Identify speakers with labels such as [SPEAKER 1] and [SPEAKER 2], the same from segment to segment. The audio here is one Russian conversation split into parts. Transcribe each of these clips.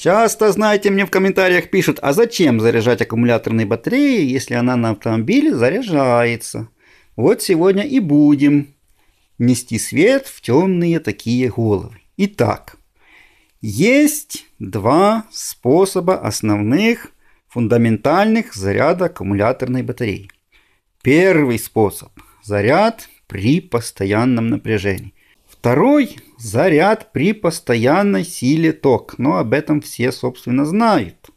[SPEAKER 1] Часто, знаете, мне в комментариях пишут, а зачем заряжать аккумуляторные батареи, если она на автомобиле заряжается? Вот сегодня и будем нести свет в темные такие головы. Итак, есть два способа основных фундаментальных заряда аккумуляторной батареи. Первый способ – заряд при постоянном напряжении. Второй – заряд при постоянной силе ток. Но об этом все, собственно, знают.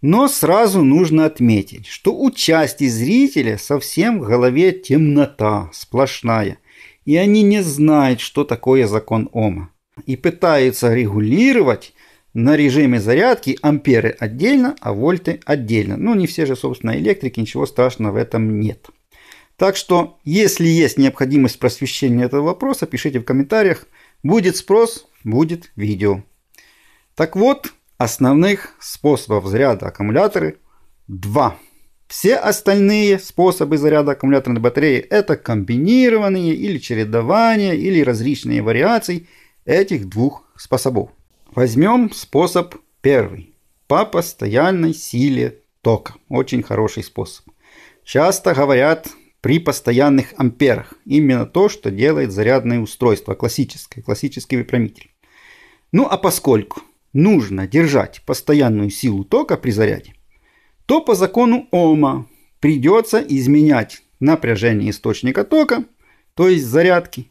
[SPEAKER 1] Но сразу нужно отметить, что у части зрителя совсем в голове темнота сплошная, и они не знают, что такое закон Ома, и пытаются регулировать на режиме зарядки амперы отдельно, а вольты отдельно. Ну, не все же, собственно, электрики, ничего страшного в этом нет. Так что, если есть необходимость просвещения этого вопроса, пишите в комментариях. Будет спрос, будет видео. Так вот, основных способов заряда аккумуляторы два. Все остальные способы заряда аккумуляторной батареи – это комбинированные или чередование, или различные вариации этих двух способов. Возьмем способ первый – по постоянной силе тока. Очень хороший способ. Часто говорят при постоянных амперах. Именно то, что делает зарядное устройство, классическое, классический выпрямитель. Ну а поскольку нужно держать постоянную силу тока при заряде, то по закону Ома придется изменять напряжение источника тока, то есть зарядки,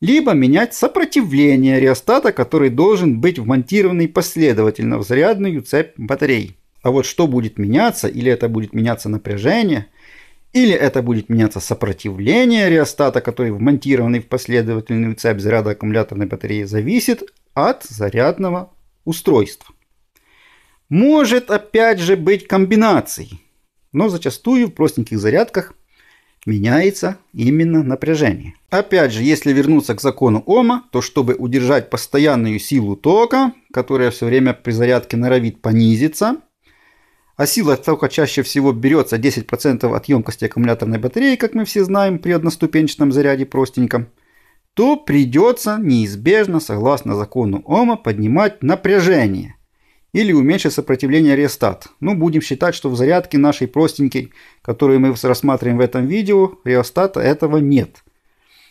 [SPEAKER 1] либо менять сопротивление реостата, который должен быть вмонтированный последовательно в зарядную цепь батареи. А вот что будет меняться, или это будет меняться напряжение – или это будет меняться сопротивление реостата, который вмонтированный в последовательную цепь заряда аккумуляторной батареи зависит от зарядного устройства. Может опять же быть комбинацией, но зачастую в простеньких зарядках меняется именно напряжение. Опять же, если вернуться к закону Ома, то чтобы удержать постоянную силу тока, которая все время при зарядке норовит понизиться, а сила тока чаще всего берется 10% от емкости аккумуляторной батареи, как мы все знаем, при одноступенчатом заряде простенько, то придется неизбежно, согласно закону Ома, поднимать напряжение или уменьшить сопротивление реостат. Ну, будем считать, что в зарядке нашей простенькой, которую мы рассматриваем в этом видео, реостата этого нет.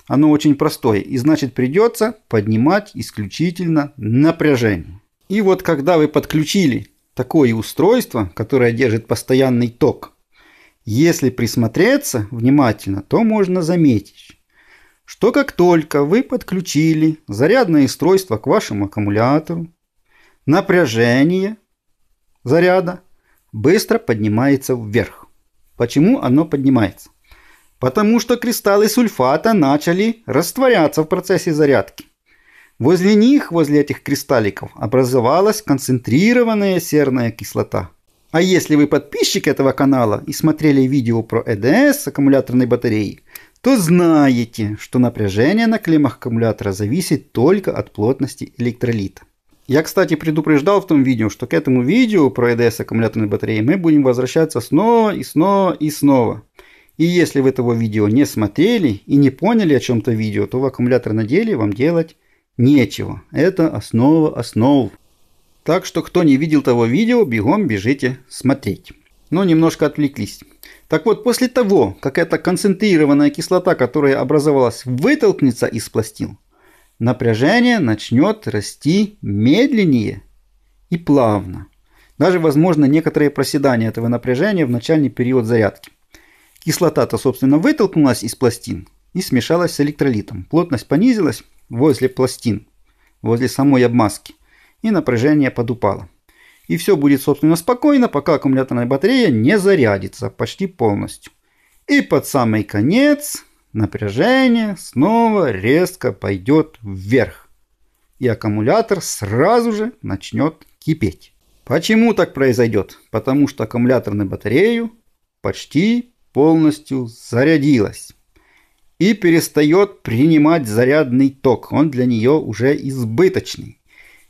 [SPEAKER 1] Оно очень простое, и значит придется поднимать исключительно напряжение. И вот когда вы подключили такое устройство, которое держит постоянный ток. Если присмотреться внимательно, то можно заметить, что как только вы подключили зарядное устройство к вашему аккумулятору, напряжение заряда быстро поднимается вверх. Почему оно поднимается? Потому что кристаллы сульфата начали растворяться в процессе зарядки. Возле них, возле этих кристалликов, образовалась концентрированная серная кислота. А если вы подписчик этого канала и смотрели видео про ЭДС аккумуляторной батареи, то знаете, что напряжение на клеммах аккумулятора зависит только от плотности электролита. Я, кстати, предупреждал в том видео, что к этому видео про ЭДС аккумуляторной батареи мы будем возвращаться снова и снова и снова. И если вы этого видео не смотрели и не поняли о чем-то видео, то в аккумулятор на деле вам делать нечего. Это основа основ. Так что, кто не видел того видео, бегом бежите смотреть. Но немножко отвлеклись. Так вот, после того, как эта концентрированная кислота, которая образовалась, вытолкнется из пластил, напряжение начнет расти медленнее и плавно. Даже, возможно, некоторые проседания этого напряжения в начальный период зарядки. Кислота-то, собственно, вытолкнулась из пластин и смешалась с электролитом. Плотность понизилась, возле пластин, возле самой обмазки, и напряжение подупало. И все будет, собственно, спокойно, пока аккумуляторная батарея не зарядится почти полностью. И под самый конец напряжение снова резко пойдет вверх. И аккумулятор сразу же начнет кипеть. Почему так произойдет? Потому что аккумуляторная батарею почти полностью зарядилась и перестает принимать зарядный ток. Он для нее уже избыточный.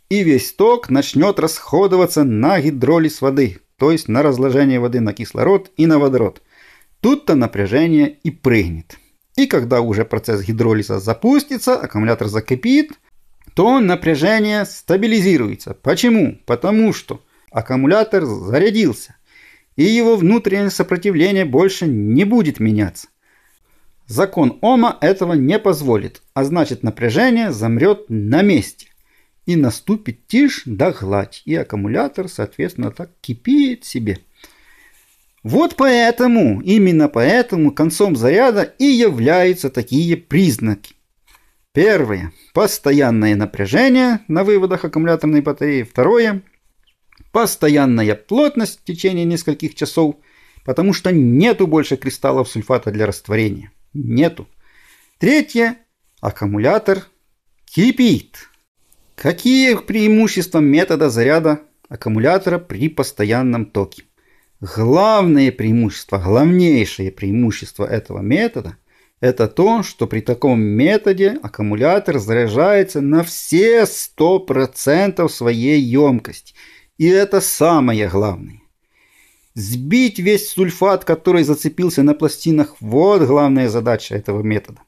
[SPEAKER 1] И весь ток начнет расходоваться на гидролиз воды, то есть на разложение воды на кислород и на водород. Тут-то напряжение и прыгнет. И когда уже процесс гидролиза запустится, аккумулятор закипит, то напряжение стабилизируется. Почему? Потому что аккумулятор зарядился, и его внутреннее сопротивление больше не будет меняться. Закон Ома этого не позволит, а значит напряжение замрет на месте. И наступит тишь да гладь, и аккумулятор, соответственно, так кипит себе. Вот поэтому, именно поэтому концом заряда и являются такие признаки. Первое – постоянное напряжение на выводах аккумуляторной батареи. Второе – постоянная плотность в течение нескольких часов, потому что нету больше кристаллов сульфата для растворения нету. Третье. Аккумулятор кипит. Какие преимущества метода заряда аккумулятора при постоянном токе? Главное преимущество, главнейшее преимущество этого метода – это то, что при таком методе аккумулятор заряжается на все 100% своей емкости. И это самое главное. Сбить весь сульфат, который зацепился на пластинах – вот главная задача этого метода.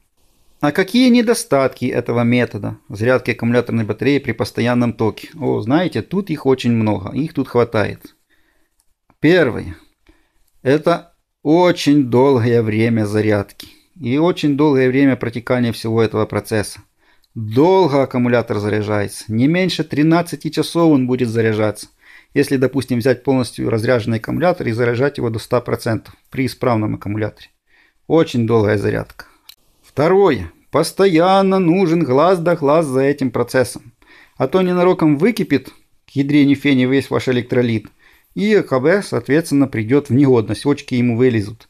[SPEAKER 1] А какие недостатки этого метода зарядки аккумуляторной батареи при постоянном токе? О, знаете, тут их очень много, их тут хватает. Первый. Это очень долгое время зарядки и очень долгое время протекания всего этого процесса. Долго аккумулятор заряжается, не меньше 13 часов он будет заряжаться – если, допустим, взять полностью разряженный аккумулятор и заряжать его до 100% при исправном аккумуляторе. Очень долгая зарядка. Второе. Постоянно нужен глаз да глаз за этим процессом. А то ненароком выкипит к ядрене фени весь ваш электролит, и АКБ, соответственно, придет в негодность, очки ему вылезут.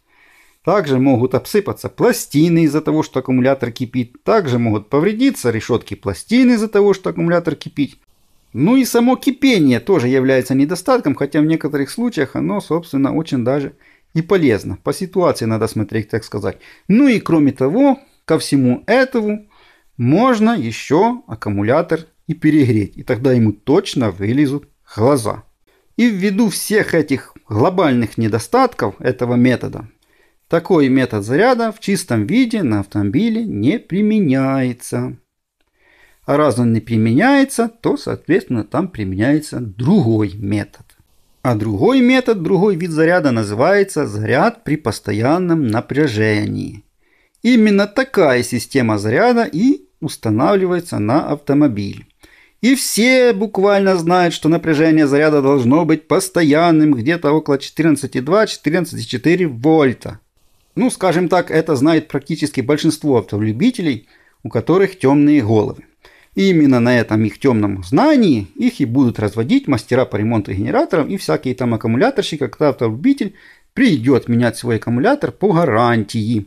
[SPEAKER 1] Также могут обсыпаться пластины из-за того, что аккумулятор кипит. Также могут повредиться решетки пластины из-за того, что аккумулятор кипит. Ну и само кипение тоже является недостатком, хотя в некоторых случаях оно, собственно, очень даже и полезно. По ситуации надо смотреть, так сказать. Ну и кроме того, ко всему этому можно еще аккумулятор и перегреть. И тогда ему точно вылезут глаза. И ввиду всех этих глобальных недостатков этого метода, такой метод заряда в чистом виде на автомобиле не применяется. А раз он не применяется, то, соответственно, там применяется другой метод. А другой метод, другой вид заряда называется заряд при постоянном напряжении. Именно такая система заряда и устанавливается на автомобиль. И все буквально знают, что напряжение заряда должно быть постоянным, где-то около 14,2-14,4 вольта. Ну, скажем так, это знает практически большинство автолюбителей, у которых темные головы. И именно на этом их темном знании их и будут разводить мастера по ремонту генераторов и всякие там аккумуляторщики, когда автолюбитель придет менять свой аккумулятор по гарантии.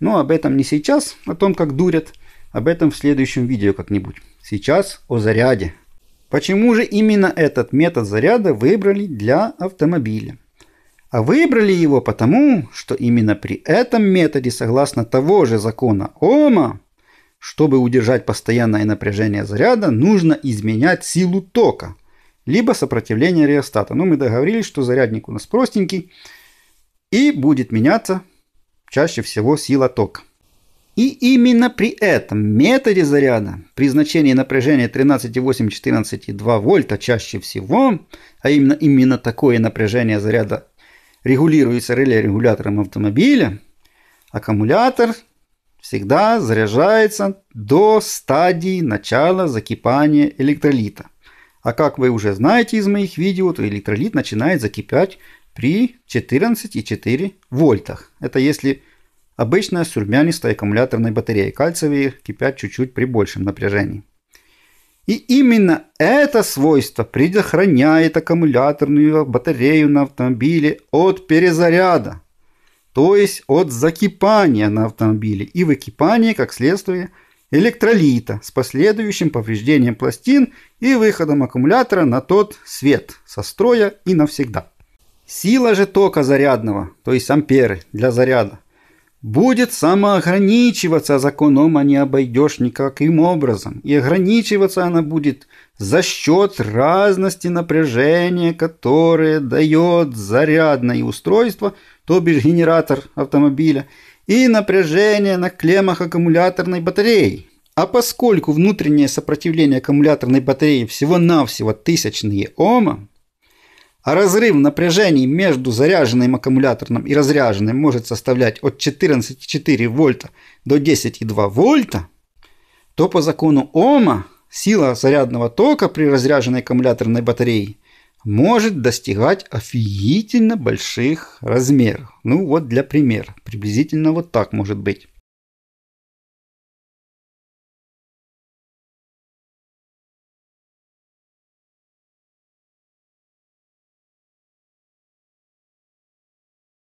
[SPEAKER 1] Но об этом не сейчас, о том, как дурят, об этом в следующем видео как-нибудь. Сейчас о заряде. Почему же именно этот метод заряда выбрали для автомобиля? А выбрали его потому, что именно при этом методе, согласно того же закона Ома, чтобы удержать постоянное напряжение заряда, нужно изменять силу тока, либо сопротивление реостата. Но мы договорились, что зарядник у нас простенький, и будет меняться чаще всего сила тока. И именно при этом методе заряда при значении напряжения 13,8, 14,2 вольта чаще всего, а именно, именно такое напряжение заряда регулируется реле регулятором автомобиля, аккумулятор всегда заряжается до стадии начала закипания электролита. А как вы уже знаете из моих видео, то электролит начинает закипать при 14,4 вольтах. Это если обычная сурмянистая аккумуляторная батарея. Кальциевые кипят чуть-чуть при большем напряжении. И именно это свойство предохраняет аккумуляторную батарею на автомобиле от перезаряда то есть от закипания на автомобиле и выкипания, как следствие, электролита с последующим повреждением пластин и выходом аккумулятора на тот свет со строя и навсегда. Сила же тока зарядного, то есть амперы для заряда, будет самоограничиваться законом, а не обойдешь никаким образом. И ограничиваться она будет за счет разности напряжения, которое дает зарядное устройство – то бишь генератор автомобиля, и напряжение на клеммах аккумуляторной батареи. А поскольку внутреннее сопротивление аккумуляторной батареи всего-навсего тысячные Ома, а разрыв напряжений между заряженным аккумуляторным и разряженным может составлять от 14,4 вольта до 10,2 вольта, то по закону Ома сила зарядного тока при разряженной аккумуляторной батарее может достигать офигительно больших размеров. Ну вот для примера, приблизительно вот так может быть.